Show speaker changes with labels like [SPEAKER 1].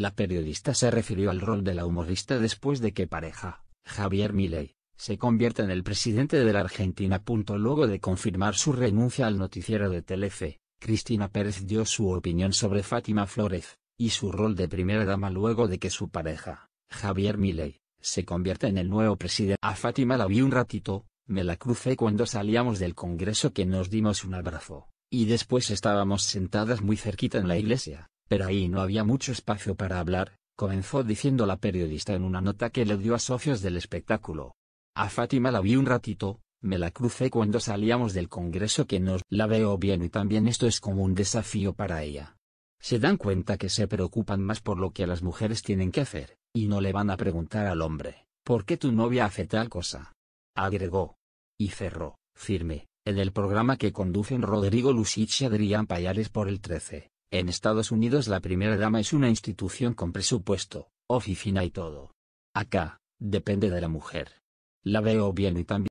[SPEAKER 1] La periodista se refirió al rol de la humorista después de que pareja, Javier Milei, se convierta en el presidente de la Argentina. Luego de confirmar su renuncia al noticiero de Telefe, Cristina Pérez dio su opinión sobre Fátima Flores, y su rol de primera dama luego de que su pareja, Javier Milei, se convierta en el nuevo presidente. A Fátima la vi un ratito, me la crucé cuando salíamos del Congreso que nos dimos un abrazo, y después estábamos sentadas muy cerquita en la iglesia pero ahí no había mucho espacio para hablar, comenzó diciendo la periodista en una nota que le dio a socios del espectáculo. A Fátima la vi un ratito, me la crucé cuando salíamos del Congreso que nos la veo bien y también esto es como un desafío para ella. Se dan cuenta que se preocupan más por lo que las mujeres tienen que hacer, y no le van a preguntar al hombre, ¿por qué tu novia hace tal cosa? agregó. Y cerró, firme, en el programa que conducen Rodrigo Lucich y Adrián Payares por el 13, en Estados Unidos la primera dama es una institución con presupuesto, oficina y todo. Acá, depende de la mujer. La veo bien y también